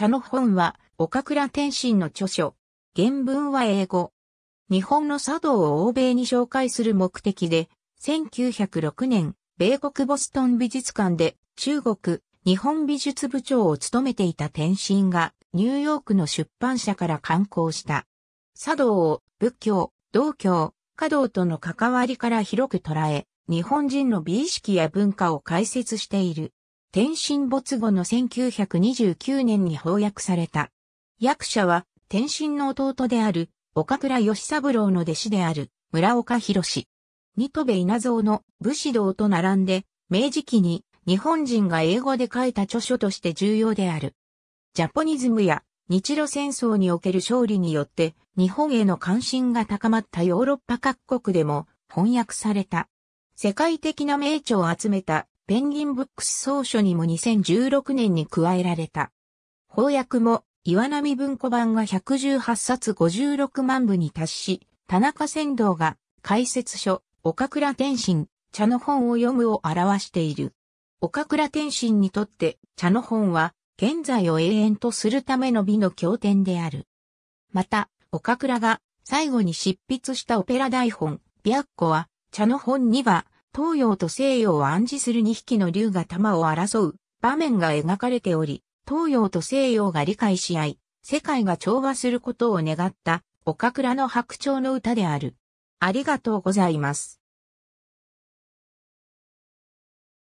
茶の本は、岡倉天心の著書。原文は英語。日本の茶道を欧米に紹介する目的で、1906年、米国ボストン美術館で中国、日本美術部長を務めていた天心が、ニューヨークの出版社から刊行した。茶道を仏教、道教、華道との関わりから広く捉え、日本人の美意識や文化を解説している。天津没後の1929年に翻訳された。役者は、天津の弟である、岡倉義三郎の弟子である、村岡博士。ニトベ稲造の武士道と並んで、明治期に日本人が英語で書いた著書として重要である。ジャポニズムや日露戦争における勝利によって日本への関心が高まったヨーロッパ各国でも翻訳された。世界的な名著を集めたペンギンブックス総書にも2016年に加えられた。翻訳も岩波文庫版が118冊56万部に達し、田中仙道が解説書、岡倉天心、茶の本を読むを表している。岡倉天心にとって茶の本は現在を永遠とするための美の経典である。また、岡倉が最後に執筆したオペラ台本、白子は茶の本には東洋と西洋を暗示する2匹の竜が玉を争う場面が描かれており、東洋と西洋が理解し合い、世界が調和することを願った、岡倉の白鳥の歌である。ありがとうございます。